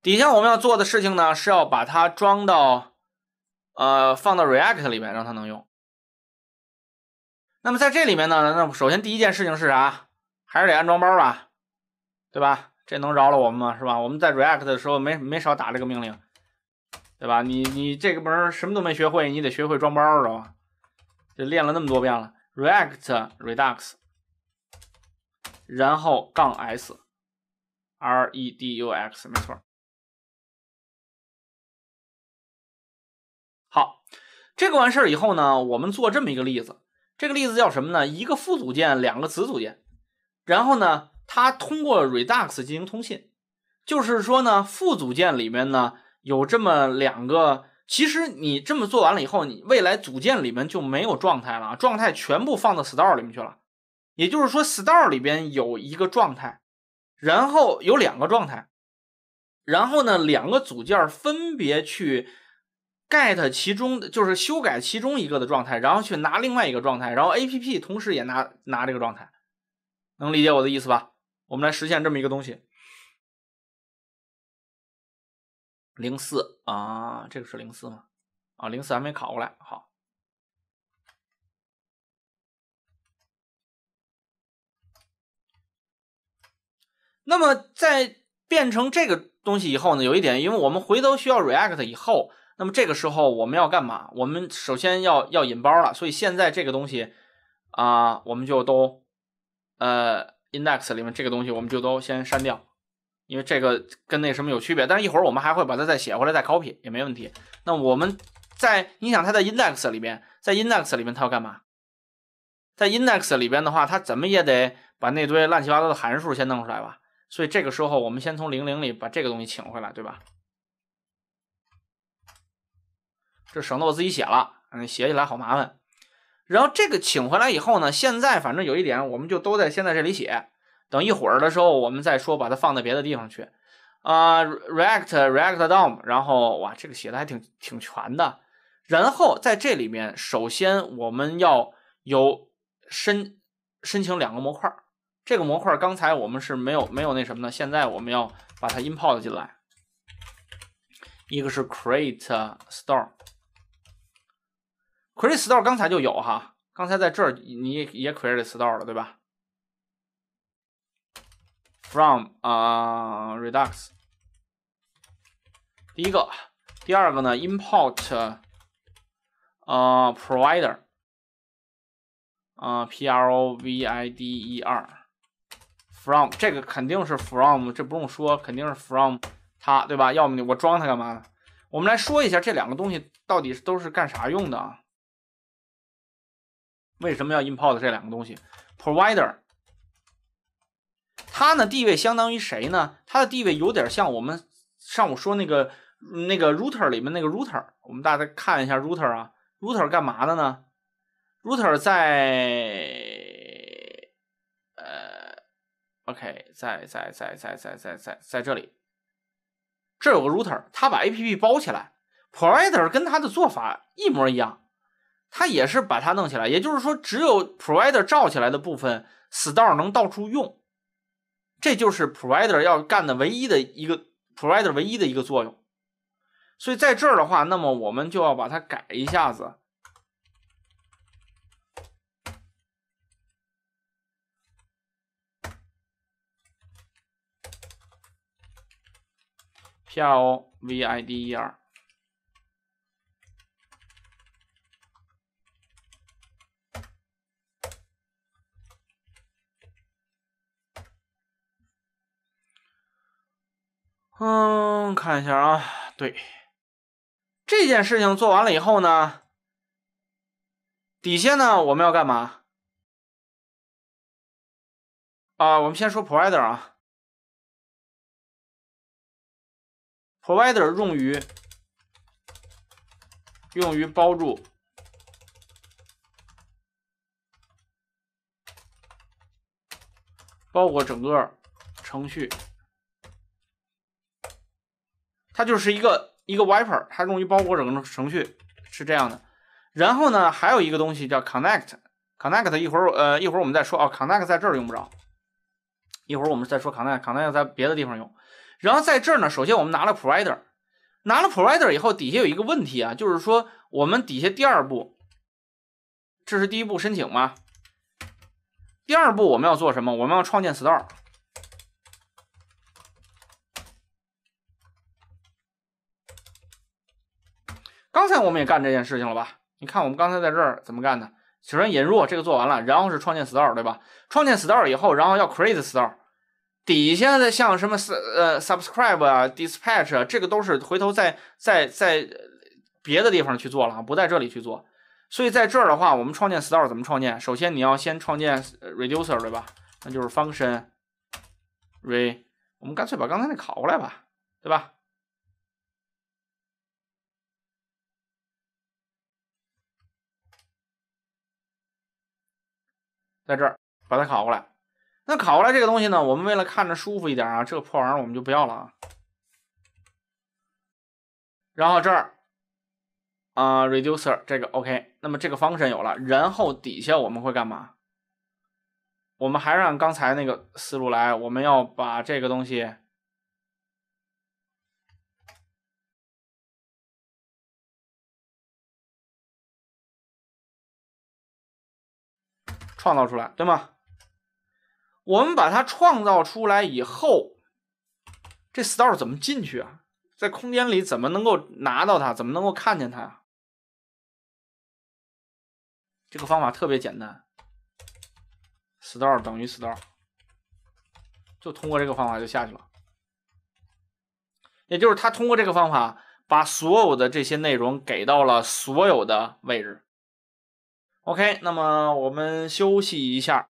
底下我们要做的事情呢，是要把它装到，呃，放到 React 里面，让它能用。那么在这里面呢，那首先第一件事情是啥？还是得安装包吧，对吧？这能饶了我们吗？是吧？我们在 React 的时候没没少打这个命令，对吧？你你这个门什么都没学会，你得学会装包知道吧？就练了那么多遍了，React Redux，然后杠 S R E D U X，没错。这个完事儿以后呢，我们做这么一个例子，这个例子叫什么呢？一个父组件，两个子组件，然后呢，它通过 Redux 进行通信，就是说呢，父组件里面呢有这么两个，其实你这么做完了以后，你未来组件里面就没有状态了，状态全部放到 Store 里面去了，也就是说，Store 里边有一个状态，然后有两个状态，然后呢，两个组件分别去。get 其中就是修改其中一个的状态，然后去拿另外一个状态，然后 APP 同时也拿拿这个状态，能理解我的意思吧？我们来实现这么一个东西。零四啊，这个是零四吗？啊，零四还没考过来。好，那么在变成这个东西以后呢，有一点，因为我们回头需要 React 以后。那么这个时候我们要干嘛？我们首先要要引包了，所以现在这个东西啊，我们就都呃 index 里面这个东西我们就都先删掉，因为这个跟那什么有区别。但是一会儿我们还会把它再写回来，再 copy 也没问题。那我们在你想它在 index 里面，在 index 里面它要干嘛？在 index 里边的话，它怎么也得把那堆乱七八糟的函数先弄出来吧？所以这个时候我们先从零零里把这个东西请回来，对吧？这省得我自己写了，嗯，写起来好麻烦。然后这个请回来以后呢，现在反正有一点，我们就都在先在这里写，等一会儿的时候我们再说，把它放在别的地方去。啊，React，React DOM，然后哇，这个写的还挺挺全的。然后在这里面，首先我们要有申申请两个模块，这个模块刚才我们是没有没有那什么的，现在我们要把它 import 进来，一个是 create store。create store 刚才就有哈，刚才在这儿你也 create store 了对吧？from 啊 redux，第一个，第二个呢 import 啊 provider 啊 provider from 这个肯定是 from 这不用说肯定是 from 它对吧？要么你我装它干嘛？呢？我们来说一下这两个东西到底是都是干啥用的啊？为什么要 import 这两个东西？Provider 它呢地位相当于谁呢？它的地位有点像我们上午说那个那个 router 里面那个 router。我们大家看一下 router 啊，router 干嘛的呢？router 在呃，OK，在在在在在在在在这里，这有个 router，它把 app 包起来。Provider 跟它的做法一模一样。它也是把它弄起来，也就是说，只有 provider 起来的部分 store 能到处用，这就是 provider 要干的唯一的一个 provider 唯一的一个作用。所以在这儿的话，那么我们就要把它改一下子。provider。嗯，看一下啊，对，这件事情做完了以后呢，底下呢我们要干嘛？啊，我们先说 provider 啊，provider 用于用于包住包裹整个程序。它就是一个一个 w i p e r 它用于包裹整个程序，是这样的。然后呢，还有一个东西叫 connect，connect 一会儿呃一会儿我们再说啊，connect 在这儿用不着，一会儿我们再说 connect，connect 要在别的地方用。然后在这儿呢，首先我们拿了 provider，拿了 provider 以后，底下有一个问题啊，就是说我们底下第二步，这是第一步申请吗？第二步我们要做什么？我们要创建 store。刚才我们也干这件事情了吧？你看我们刚才在这儿怎么干的？首先引入这个做完了，然后是创建 store 对吧？创建 store 以后，然后要 create store 底下的像什么呃 subscribe 啊 dispatch 这个都是回头在在在别的地方去做了啊，不在这里去做。所以在这儿的话，我们创建 store 怎么创建？首先你要先创建 reducer 对吧？那就是 function re 我们干脆把刚才那拷过来吧，对吧？在这儿把它拷过来，那拷过来这个东西呢？我们为了看着舒服一点啊，这个破玩意儿我们就不要了啊。然后这儿啊，Reducer 这个 OK，那么这个 function 有了。然后底下我们会干嘛？我们还是按刚才那个思路来，我们要把这个东西。创造出来，对吗？我们把它创造出来以后，这 store 怎么进去啊？在空间里怎么能够拿到它？怎么能够看见它？这个方法特别简单，store 等于 store，就通过这个方法就下去了。也就是他通过这个方法把所有的这些内容给到了所有的位置。OK，那么我们休息一下。